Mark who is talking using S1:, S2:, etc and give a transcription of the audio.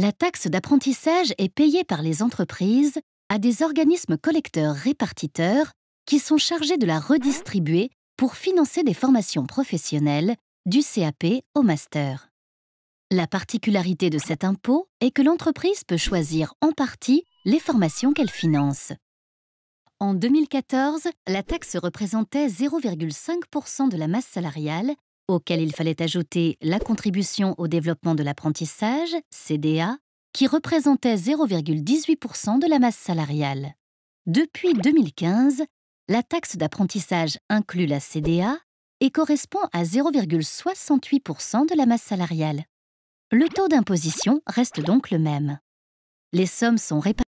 S1: La taxe d'apprentissage est payée par les entreprises à des organismes collecteurs répartiteurs qui sont chargés de la redistribuer pour financer des formations professionnelles du CAP au master. La particularité de cet impôt est que l'entreprise peut choisir en partie les formations qu'elle finance. En 2014, la taxe représentait 0,5% de la masse salariale auquel il fallait ajouter la contribution au développement de l'apprentissage, CDA, qui représentait 0,18% de la masse salariale. Depuis 2015, la taxe d'apprentissage inclut la CDA et correspond à 0,68% de la masse salariale. Le taux d'imposition reste donc le même. Les sommes sont réparties